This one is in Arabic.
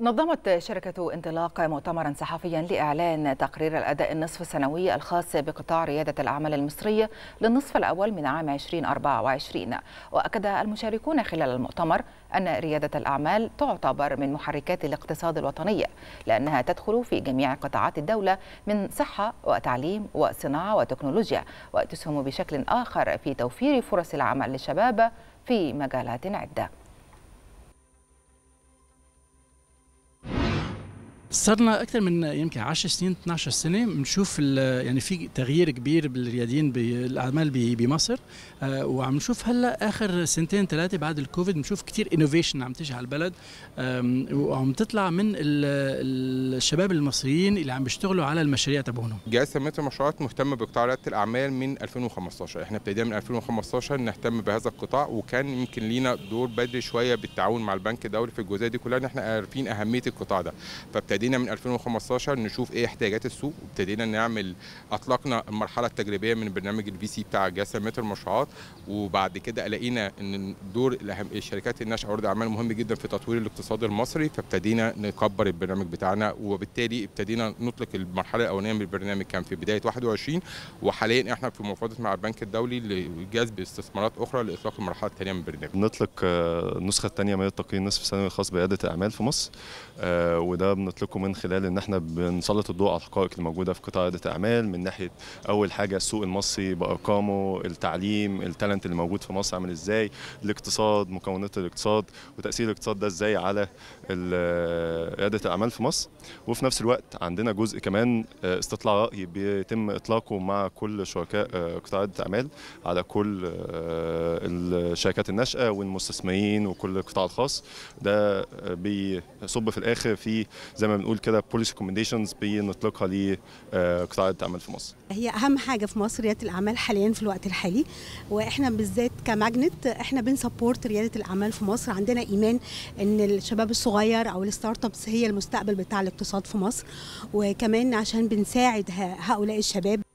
نظمت شركة انطلاق مؤتمرا صحفيا لإعلان تقرير الأداء النصف السنوي الخاص بقطاع ريادة الأعمال المصرية للنصف الأول من عام 2024 وأكد المشاركون خلال المؤتمر أن ريادة الأعمال تعتبر من محركات الاقتصاد الوطني لأنها تدخل في جميع قطاعات الدولة من صحة وتعليم وصناعة وتكنولوجيا وتسهم بشكل آخر في توفير فرص العمل للشباب في مجالات عدة صرنا اكثر من يمكن 10 سنين 12 سنه بنشوف يعني في تغيير كبير بالرياديين بالاعمال بمصر آه، وعم نشوف هلا اخر سنتين ثلاثه بعد الكوفيد بنشوف كثير انوفيشن عم تجي على البلد وعم تطلع من الشباب المصريين اللي عم بيشتغلوا على المشاريع تبعهم جهاز تنميه المشروعات مهتم بقطاع رياده الاعمال من 2015 احنا ابتدينا من 2015 نهتم بهذا القطاع وكان يمكن لينا دور بدري شويه بالتعاون مع البنك الدولي في الجزئيه دي كلها ان احنا عارفين اهميه القطاع ده فابتدينا ابتدينا من 2015 نشوف ايه احتياجات السوق وابتدينا نعمل اطلقنا المرحله التجريبيه من برنامج الفي سي بتاع جاس متر المشروعات وبعد كده لقينا ان دور الاهم الشركات الناشئه ورد اعمال مهم جدا في تطوير الاقتصاد المصري فابتدينا نكبر البرنامج بتاعنا وبالتالي ابتدينا نطلق المرحله الاولانيه من البرنامج كان في بدايه 21 وحاليا احنا في مفاوضات مع البنك الدولي لجذب استثمارات اخرى لاطلاق المرحله الثانيه من البرنامج. نطلق آه، النسخه الثانيه من التقييم النصف السنوي الخاص برياده الاعمال في مصر آه، وده بنطلق لحضرتكم من خلال ان احنا بنسلط الضوء على الحقائق الموجوده في قطاع رياده الاعمال من ناحيه اول حاجه السوق المصري بارقامه التعليم التالنت اللي موجود في مصر عامل ازاي الاقتصاد مكونات الاقتصاد وتاثير الاقتصاد ده ازاي على رياده الاعمال في مصر وفي نفس الوقت عندنا جزء كمان آه، استطلاع راي بيتم اطلاقه مع كل شركاء آه، قطاع رياده الاعمال على كل آه، الشركات الناشئه والمستثمرين وكل القطاع الخاص ده بيصب في الاخر في زي ما بنقول كده بوليسي كومنديشنز بنطلقها لقطاع آه، الاعمال في مصر. هي اهم حاجه في مصر رياده الاعمال حاليا في الوقت الحالي واحنا بالذات كماجنت احنا بنسبورت رياده الاعمال في مصر عندنا ايمان ان الشباب الصغير او الستارت ابس هي المستقبل بتاع الاقتصاد في مصر وكمان عشان بنساعد هؤلاء الشباب